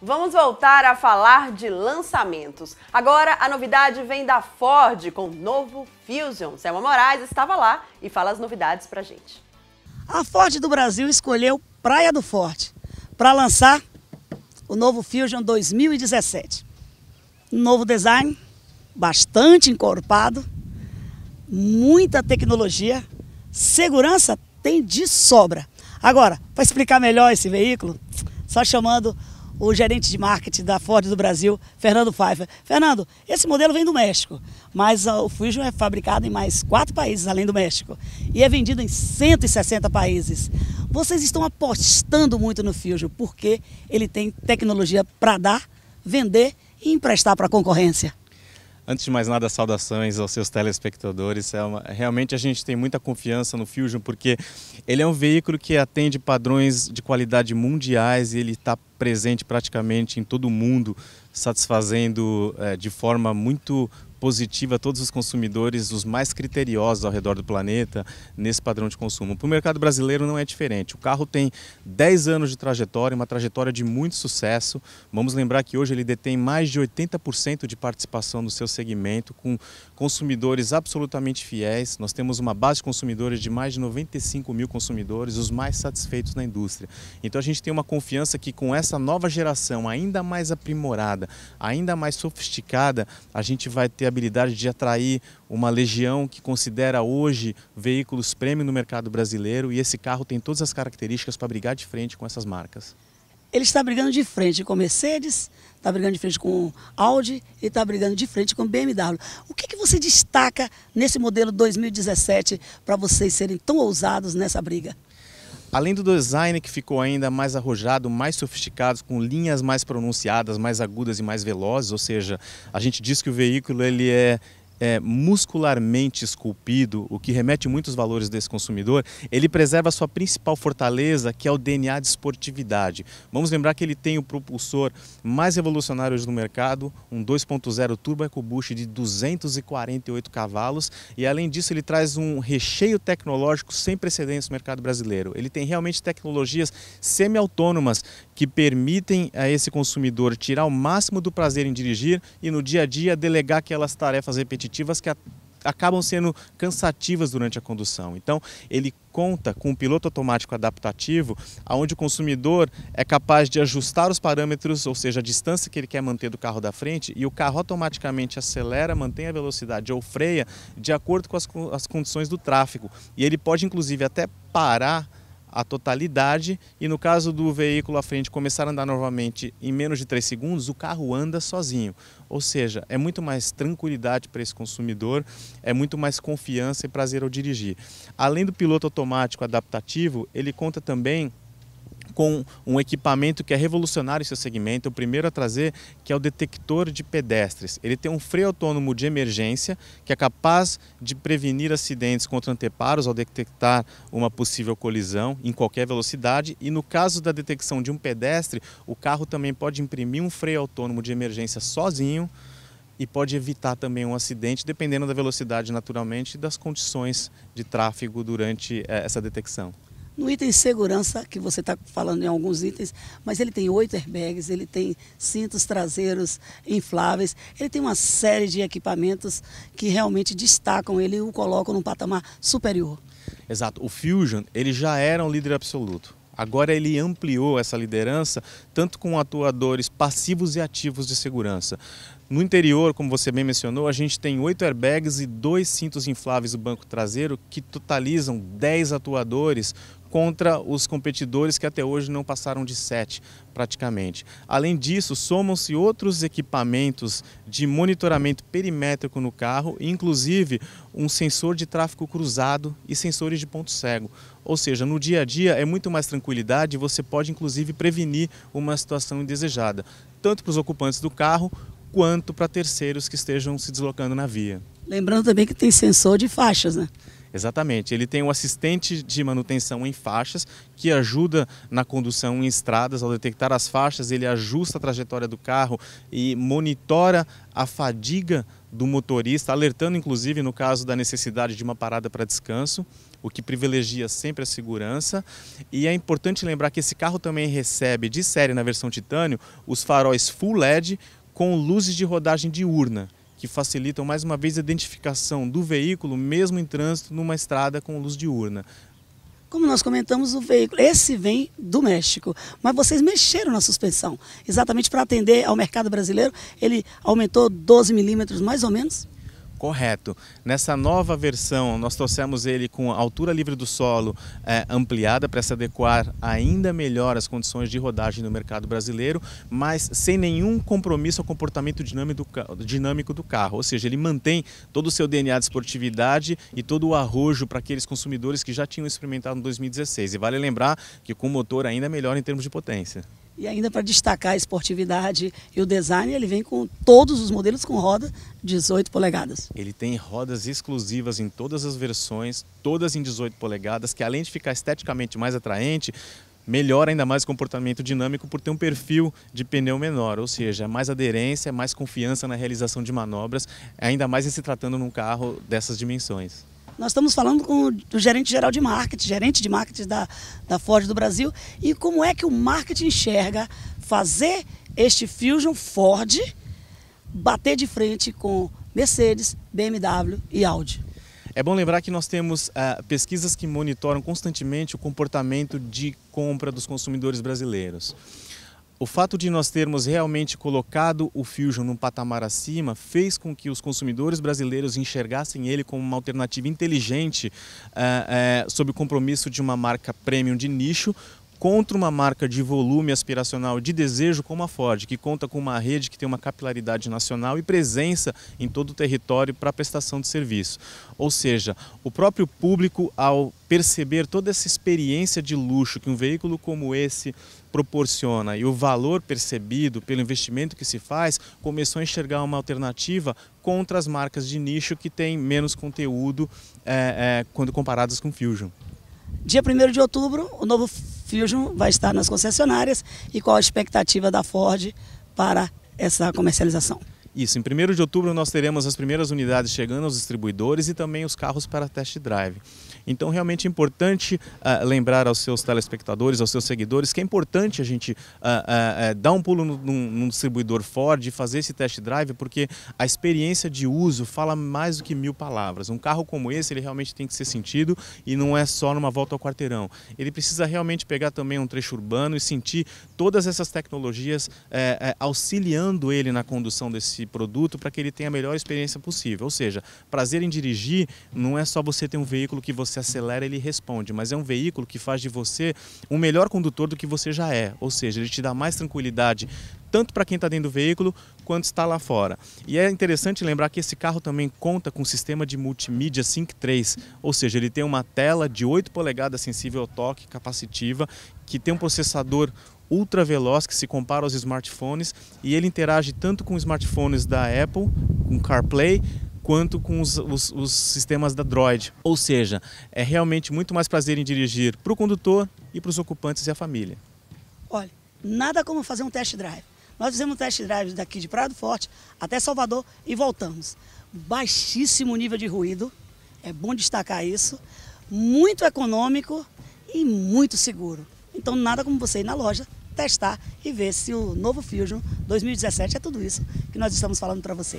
Vamos voltar a falar de lançamentos. Agora a novidade vem da Ford com o novo Fusion. Selma Moraes estava lá e fala as novidades pra gente. A Ford do Brasil escolheu Praia do Forte para lançar o novo Fusion 2017. Um novo design, bastante encorpado, muita tecnologia, segurança tem de sobra. Agora, para explicar melhor esse veículo, só chamando o gerente de marketing da Ford do Brasil, Fernando Pfeiffer. Fernando, esse modelo vem do México, mas o Fusion é fabricado em mais quatro países além do México e é vendido em 160 países. Vocês estão apostando muito no Fusion porque ele tem tecnologia para dar, vender e emprestar para a concorrência. Antes de mais nada, saudações aos seus telespectadores. É uma... realmente a gente tem muita confiança no Fusion porque ele é um veículo que atende padrões de qualidade mundiais e ele está presente praticamente em todo o mundo, satisfazendo é, de forma muito positiva a todos os consumidores, os mais criteriosos ao redor do planeta, nesse padrão de consumo. Para o mercado brasileiro não é diferente. O carro tem 10 anos de trajetória, uma trajetória de muito sucesso. Vamos lembrar que hoje ele detém mais de 80% de participação no seu segmento, com consumidores absolutamente fiéis. Nós temos uma base de consumidores de mais de 95 mil consumidores, os mais satisfeitos na indústria. Então a gente tem uma confiança que com essa nova geração ainda mais aprimorada, ainda mais sofisticada, a gente vai ter habilidade de atrair uma legião que considera hoje veículos premium no mercado brasileiro e esse carro tem todas as características para brigar de frente com essas marcas. Ele está brigando de frente com Mercedes, está brigando de frente com Audi e está brigando de frente com BMW. O que, que você destaca nesse modelo 2017 para vocês serem tão ousados nessa briga? Além do design que ficou ainda mais arrojado, mais sofisticado, com linhas mais pronunciadas, mais agudas e mais velozes, ou seja, a gente diz que o veículo ele é é, muscularmente esculpido, o que remete muitos valores desse consumidor, ele preserva a sua principal fortaleza, que é o DNA de esportividade. Vamos lembrar que ele tem o propulsor mais revolucionário hoje no mercado, um 2.0 turbo EcoBoost de 248 cavalos, e além disso ele traz um recheio tecnológico sem precedentes no mercado brasileiro. Ele tem realmente tecnologias semi-autônomas que permitem a esse consumidor tirar o máximo do prazer em dirigir e no dia a dia delegar aquelas tarefas repetitivas que acabam sendo cansativas durante a condução. Então, ele conta com um piloto automático adaptativo, onde o consumidor é capaz de ajustar os parâmetros, ou seja, a distância que ele quer manter do carro da frente, e o carro automaticamente acelera, mantém a velocidade ou freia de acordo com as, as condições do tráfego. E ele pode, inclusive, até parar a totalidade e no caso do veículo à frente começar a andar novamente em menos de 3 segundos, o carro anda sozinho. Ou seja, é muito mais tranquilidade para esse consumidor, é muito mais confiança e prazer ao dirigir. Além do piloto automático adaptativo, ele conta também com um equipamento que é revolucionário em seu segmento, o primeiro a trazer, que é o detector de pedestres. Ele tem um freio autônomo de emergência, que é capaz de prevenir acidentes contra anteparos ao detectar uma possível colisão em qualquer velocidade. E no caso da detecção de um pedestre, o carro também pode imprimir um freio autônomo de emergência sozinho, e pode evitar também um acidente, dependendo da velocidade naturalmente e das condições de tráfego durante eh, essa detecção. No item segurança, que você está falando em alguns itens, mas ele tem oito airbags, ele tem cintos traseiros infláveis, ele tem uma série de equipamentos que realmente destacam ele e o colocam num patamar superior. Exato. O Fusion, ele já era um líder absoluto. Agora ele ampliou essa liderança, tanto com atuadores passivos e ativos de segurança. No interior, como você bem mencionou, a gente tem oito airbags e dois cintos infláveis do banco traseiro, que totalizam 10 atuadores contra os competidores que até hoje não passaram de 7 praticamente. Além disso, somam-se outros equipamentos de monitoramento perimétrico no carro, inclusive um sensor de tráfego cruzado e sensores de ponto cego. Ou seja, no dia a dia é muito mais tranquilidade e você pode inclusive prevenir uma situação indesejada, tanto para os ocupantes do carro quanto para terceiros que estejam se deslocando na via. Lembrando também que tem sensor de faixas, né? Exatamente. Ele tem um assistente de manutenção em faixas que ajuda na condução em estradas. Ao detectar as faixas, ele ajusta a trajetória do carro e monitora a fadiga do motorista, alertando inclusive no caso da necessidade de uma parada para descanso, o que privilegia sempre a segurança. E é importante lembrar que esse carro também recebe de série na versão titânio os faróis full LED com luzes de rodagem diurna que facilitam mais uma vez a identificação do veículo, mesmo em trânsito, numa estrada com luz diurna. Como nós comentamos, o veículo, esse vem do México, mas vocês mexeram na suspensão, exatamente para atender ao mercado brasileiro, ele aumentou 12 milímetros mais ou menos? correto. Nessa nova versão, nós trouxemos ele com altura livre do solo é, ampliada para se adequar ainda melhor às condições de rodagem no mercado brasileiro, mas sem nenhum compromisso ao comportamento dinâmico do carro. Ou seja, ele mantém todo o seu DNA de esportividade e todo o arrojo para aqueles consumidores que já tinham experimentado em 2016. E vale lembrar que com motor ainda é melhor em termos de potência. E ainda para destacar a esportividade e o design, ele vem com todos os modelos com roda 18 polegadas. Ele tem rodas exclusivas em todas as versões, todas em 18 polegadas, que além de ficar esteticamente mais atraente, melhora ainda mais o comportamento dinâmico por ter um perfil de pneu menor, ou seja, é mais aderência, é mais confiança na realização de manobras, ainda mais em se tratando num carro dessas dimensões. Nós estamos falando com o gerente geral de marketing, gerente de marketing da, da Ford do Brasil, e como é que o marketing enxerga fazer este Fusion Ford bater de frente com Mercedes, BMW e Audi. É bom lembrar que nós temos uh, pesquisas que monitoram constantemente o comportamento de compra dos consumidores brasileiros. O fato de nós termos realmente colocado o Fusion num patamar acima fez com que os consumidores brasileiros enxergassem ele como uma alternativa inteligente é, é, sob o compromisso de uma marca premium de nicho contra uma marca de volume aspiracional de desejo como a Ford, que conta com uma rede que tem uma capilaridade nacional e presença em todo o território para prestação de serviço. Ou seja, o próprio público, ao perceber toda essa experiência de luxo que um veículo como esse proporciona e o valor percebido pelo investimento que se faz, começou a enxergar uma alternativa contra as marcas de nicho que têm menos conteúdo é, é, quando comparadas com Fusion. Dia 1 de outubro, o novo Fusion vai estar nas concessionárias e qual a expectativa da Ford para essa comercialização? Isso, em 1 de outubro nós teremos as primeiras unidades chegando aos distribuidores e também os carros para test drive. Então, realmente é importante uh, lembrar aos seus telespectadores, aos seus seguidores, que é importante a gente uh, uh, dar um pulo num, num, distribuidor Ford e fazer esse test drive, porque a experiência de uso fala mais do que mil palavras. Um carro como esse, ele realmente tem que ser sentido e não é só numa volta ao quarteirão. Ele precisa realmente pegar também um trecho urbano e sentir todas essas tecnologias eh, eh, auxiliando ele na condução desse produto para que ele tenha a melhor experiência possível. Ou seja, prazer em dirigir não é só você ter um veículo que você acelera e ele responde, mas é um veículo que faz de você um melhor condutor do que você já é. Ou seja, ele te dá mais tranquilidade tanto para quem está dentro do veículo quanto está lá fora. E é interessante lembrar que esse carro também conta com um sistema de multimídia Sync 3, ou seja, ele tem uma tela de 8 polegadas sensível ao toque, capacitiva, que tem um processador ultra veloz que se compara aos smartphones e ele interage tanto com smartphones da Apple, com CarPlay, quanto com os, os, os sistemas da Droid. Ou seja, é realmente muito mais prazer em dirigir para o condutor e para os ocupantes e a família. Olha, nada como fazer um test drive. Nós fizemos um test drive daqui de Prado Forte até Salvador e voltamos. Baixíssimo nível de ruído, é bom destacar isso. Muito econômico e muito seguro. Então, nada como você ir na loja testar e ver se o novo Fusion 2017 é tudo isso que nós estamos falando para você.